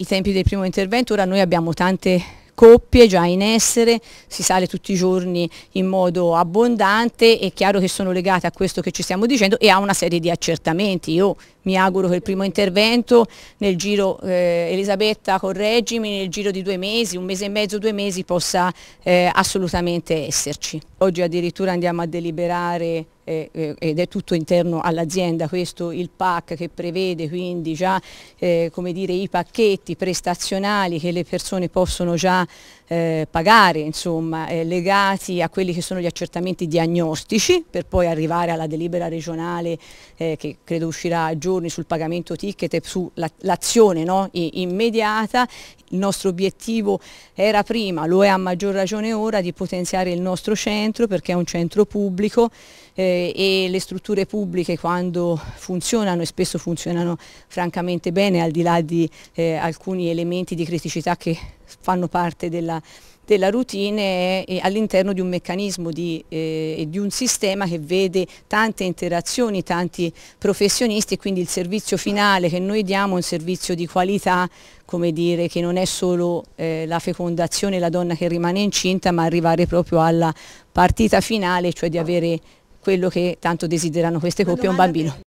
i tempi del primo intervento, ora noi abbiamo tante coppie già in essere, si sale tutti i giorni in modo abbondante, è chiaro che sono legate a questo che ci stiamo dicendo e a una serie di accertamenti. Io mi auguro che il primo intervento nel giro, eh, Elisabetta correggimi, nel giro di due mesi, un mese e mezzo, due mesi possa eh, assolutamente esserci. Oggi addirittura andiamo a deliberare eh, ed è tutto interno all'azienda, questo il PAC che prevede quindi già eh, dire, i pacchetti prestazionali che le persone possono già eh, pagare insomma, eh, legati a quelli che sono gli accertamenti diagnostici per poi arrivare alla delibera regionale eh, che credo uscirà a giorni sul pagamento ticket e sull'azione no, immediata. Il nostro obiettivo era prima, lo è a maggior ragione ora, di potenziare il nostro centro perché è un centro pubblico eh, e le strutture pubbliche quando funzionano e spesso funzionano francamente bene al di là di eh, alcuni elementi di criticità che fanno parte della, della routine all'interno di un meccanismo eh, e eh, di, un sistema che vede tante interazioni, tanti professionisti e quindi il servizio finale che noi diamo è un servizio di qualità come dire che non è solo eh, la fecondazione, la donna che rimane incinta, ma arrivare proprio alla partita finale, cioè di avere quello che tanto desiderano queste coppie, un bambino.